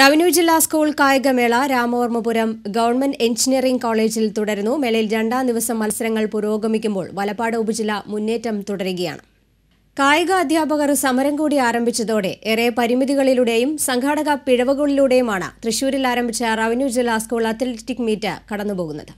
revenue ജില്ലാ school കായികമേള Ramavarmapuram government engineering കോളേജിൽ തുടരുന്നു മേളയിൽ രണ്ടാം ദിവസം മത്സരങ്ങൾ പുരോഗമിക്കുമ്പോൾ വലപ്പാട് ഉപജില്ല മുന്നേറ്റം തുടരുകയാണ് കായിക അധ്യാപകർ സമരം കൂടി ആരംഭിച്ചതോടെ ഏറെ പരിമിതികളിലൂടെയും സംഘാടക പിഴവുകളിലൂടെയുമാണ് തൃശൂരിൽ ആരംഭിച്ച റവന്യൂ ജില്ലാ സ്കൂൾ അത്ലറ്റിക് മീറ്റ് കടന്നുപോകുന്നത്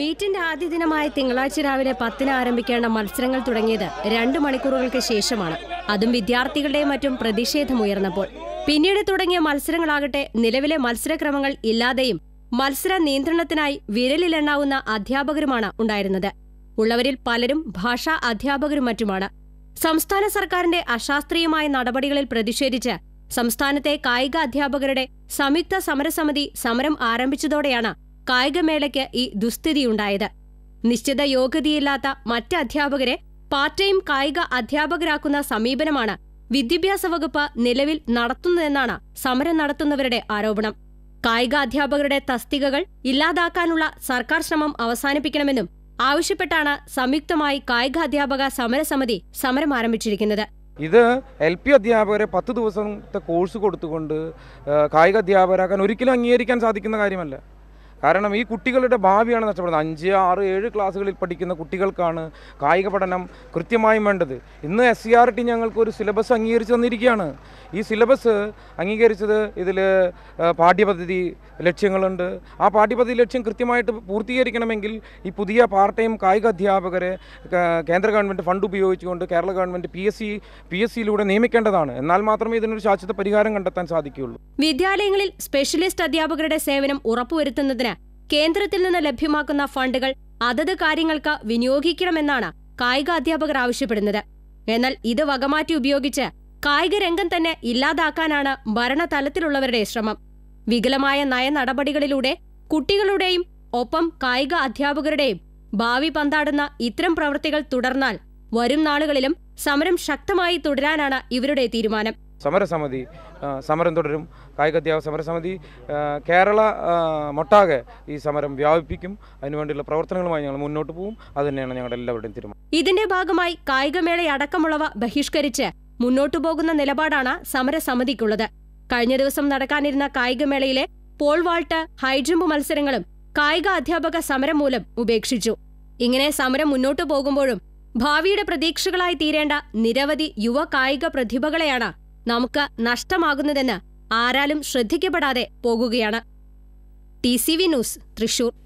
മീറ്റിന്റെ ആദ്യ ദിനമായ തിങ്കളാഴ്ച രാവിലെ പത്തിന് ആരംഭിക്കേണ്ട മത്സരങ്ങൾ തുടങ്ങിയത് രണ്ടു മണിക്കൂറുകൾക്ക് ശേഷമാണ് അതും വിദ്യാർത്ഥികളുടെയും മറ്റും പ്രതിഷേധമുയർന്നപ്പോൾ പിന്നീട് തുടങ്ങിയ മത്സരങ്ങളാകട്ടെ നിലവിലെ മത്സരക്രമങ്ങൾ ഇല്ലാതെയും മത്സര നിയന്ത്രണത്തിനായി വിരലിലെണ്ണാവുന്ന അധ്യാപകരുമാണ് ഉണ്ടായിരുന്നത് ഉള്ളവരിൽ പലരും ഭാഷാ അധ്യാപകരും മറ്റുമാണ് സംസ്ഥാന സർക്കാരിന്റെ അശാസ്ത്രീയമായ നടപടികളിൽ പ്രതിഷേധിച്ച് സംസ്ഥാനത്തെ കായിക അധ്യാപകരുടെ സംയുക്ത സമരസമിതി സമരം ആരംഭിച്ചതോടെയാണ് കായികമേളയ്ക്ക് ഈ ദുസ്ഥിതിയുണ്ടായത് നിശ്ചിത യോഗ്യതയില്ലാത്ത മറ്റ് അധ്യാപകരെ പാർട്ട് ടൈം കായിക അധ്യാപകരാക്കുന്ന സമീപനമാണ് വിദ്യാഭ്യാസ വകുപ്പ് നിലവിൽ നടത്തുന്നതെന്നാണ് സമരം നടത്തുന്നവരുടെ ആരോപണം കായികാധ്യാപകരുടെ തസ്തികകൾ ഇല്ലാതാക്കാനുള്ള സർക്കാർ ശ്രമം അവസാനിപ്പിക്കണമെന്നും ആവശ്യപ്പെട്ടാണ് സംയുക്തമായി കായികാധ്യാപക സമരസമിതി സമരം ആരംഭിച്ചിരിക്കുന്നത് ഇത് എൽ പി അധ്യാപകരെ പത്ത് ദിവസത്തെ കോഴ്സ് കൊടുത്തുകൊണ്ട് കായിക അധ്യാപകരാക്കാൻ ഒരിക്കലും അംഗീകരിക്കാൻ സാധിക്കുന്ന കാര്യമല്ല കാരണം ഈ കുട്ടികളുടെ ഭാവിയാണ് നഷ്ടപ്പെടുന്നത് അഞ്ച് ആറ് ഏഴ് ക്ലാസ്സുകളിൽ പഠിക്കുന്ന കുട്ടികൾക്കാണ് കായിക പഠനം കൃത്യമായും വേണ്ടത് ഇന്ന് S C e R T ഞങ്ങൾക്ക് ഒരു സിലബസ് അംഗീകരിച്ച് തന്നിരിക്കുകയാണ് ഈ സിലബസ് അംഗീകരിച്ചത് ഇതിൽ പാഠ്യപദ്ധതി ലക്ഷ്യങ്ങളുണ്ട് ആ പാഠ്യപദ്ധതി ലക്ഷ്യം കൃത്യമായിട്ട് പൂർത്തീകരിക്കണമെങ്കിൽ ഈ പുതിയ പാർട്ട് ടൈം കായിക അധ്യാപകരെ കേന്ദ്ര ഗവൺമെൻറ് ഫണ്ട് ഉപയോഗിച്ചുകൊണ്ട് Kerala government P S C P S സിയിലൂടെ നിയമിക്കേണ്ടതാണ് എന്നാൽ മാത്രമേ ഇതിനൊരു ശാശ്വത പരിഹാരം കണ്ടെത്താൻ സാധിക്കുകയുള്ളൂ വിദ്യാലയങ്ങളിൽ സ്പെഷ്യലിസ്റ്റ് അധ്യാപകരുടെ സേവനം ഉറപ്പുവരുത്തുന്നതിന് കേന്ദ്രത്തിൽ നിന്ന് ലഭ്യമാക്കുന്ന ഫണ്ടുകൾ അതത് കാര്യങ്ങൾക്ക് വിനിയോഗിക്കണമെന്നാണ് കായിക അധ്യാപകർ ആവശ്യപ്പെടുന്നത് എന്നാൽ ഇത് വകമാറ്റി ഉപയോഗിച്ച് കായിക രംഗം തന്നെ ഇല്ലാതാക്കാനാണ് ഭരണതലത്തിലുള്ളവരുടെ ശ്രമം വികലമായ നയനടപടികളിലൂടെ കുട്ടികളുടെയും ഒപ്പം കായിക അധ്യാപകരുടെയും ഭാവി പന്താടുന്ന ഇത്തരം പ്രവൃത്തികൾ തുടർന്നാൽ വരും നാളുകളിലും സമരം ശക്തമായി തുടരാനാണ് ഇവരുടെ തീരുമാനം സമരസമിതി സമരം തുടരും അധ്യാപക സമരസമിതി കേരള മൊട്ടാകെ ഈ സമരം വ്യാപിപ്പിക്കും അതിനുവേണ്ടിയുള്ള പ്രവർത്തനങ്ങളുമായി ഞങ്ങൾ മുന്നോട്ട് പോകും അത് തന്നെയാണ് ഞങ്ങളുടെ എല്ലാവരുടെയും തീരുമാനം ഇതിന്റെ ഭാഗമായി കായികമേളയടക്കമുള്ളവ ബഹിഷ്കരിച്ച് മുന്നോട്ടു പോകുന്ന നിലപാടാണ് സമരസമിതിക്കുള്ളത് കഴിഞ്ഞ ദിവസം നടക്കാനിരുന്ന കായികമേളയിലെ പോൾ വാൾട്ട് ഹൈജമ്പ് മത്സരങ്ങളും കായിക അധ്യാപക സമരം മൂലം ഉപേക്ഷിച്ചു ഇങ്ങനെ സമരം മുന്നോട്ടു പോകുമ്പോഴും ഭാവിയുടെ പ്രതീക്ഷകളായി തീരേണ്ട നിരവധി യുവ കായിക പ്രതിഭകളെയാണ് നമുക്ക് നഷ്ടമാകുന്നതെന്ന് ആരാലും ശ്രദ്ധിക്കപ്പെടാതെ പോകുകയാണ് ടി ന്യൂസ് തൃശൂർ